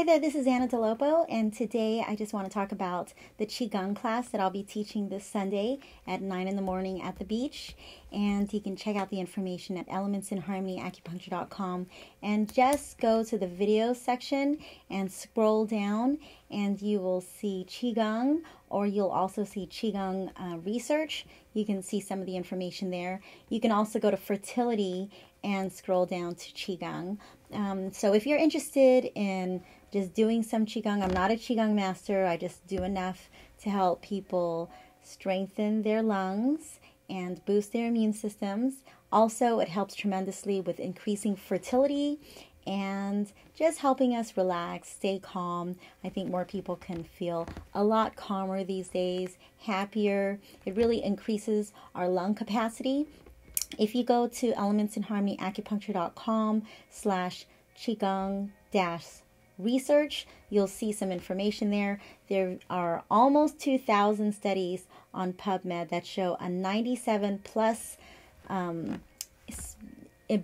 Hi there, this is Anna DeLopo, and today I just want to talk about the Qigong class that I'll be teaching this Sunday at 9 in the morning at the beach. And you can check out the information at elementsinharmonyacupuncture.com and just go to the video section and scroll down, and you will see Qigong, or you'll also see Qigong uh, research. You can see some of the information there. You can also go to fertility and scroll down to Qigong. Um, so if you're interested in just doing some Qigong, I'm not a Qigong master, I just do enough to help people strengthen their lungs and boost their immune systems. Also, it helps tremendously with increasing fertility and just helping us relax, stay calm. I think more people can feel a lot calmer these days, happier. It really increases our lung capacity if you go to elementsinharmonyacupuncture.com slash qigong dash research, you'll see some information there. There are almost 2,000 studies on PubMed that show a 97 plus um,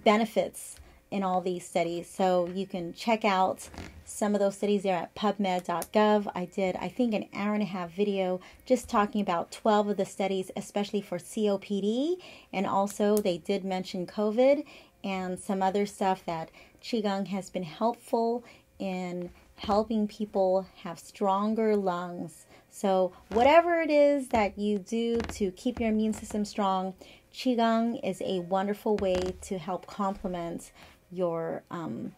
benefits in all these studies, So you can check out some of those studies there at pubmed.gov. I did, I think, an hour and a half video just talking about 12 of the studies, especially for COPD. And also, they did mention COVID and some other stuff that Qigong has been helpful in helping people have stronger lungs. So, whatever it is that you do to keep your immune system strong, Qigong is a wonderful way to help complement your um,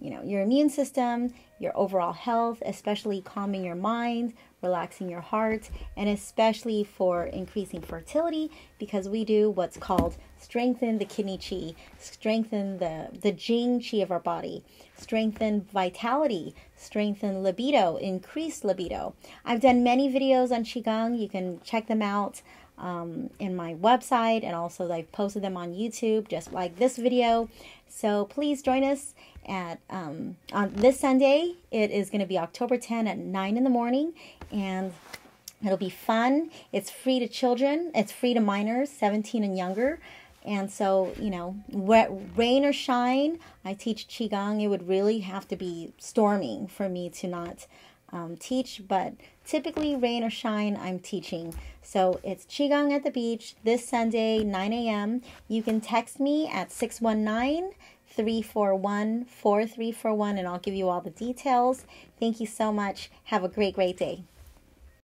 you know your immune system your overall health especially calming your mind relaxing your heart and especially for increasing fertility because we do what's called strengthen the kidney chi strengthen the the jing chi of our body strengthen vitality strengthen libido increase libido i've done many videos on qigong you can check them out um, in my website and also I've posted them on YouTube, just like this video. So please join us at um, on this Sunday. It is going to be October 10 at 9 in the morning, and it'll be fun. It's free to children. It's free to minors, 17 and younger. And so, you know, wet, rain or shine, I teach Qigong. It would really have to be storming for me to not um, teach, but typically, rain or shine, I'm teaching. So it's Qigong at the beach this Sunday, 9 a.m. You can text me at 619 341 4341, and I'll give you all the details. Thank you so much. Have a great, great day.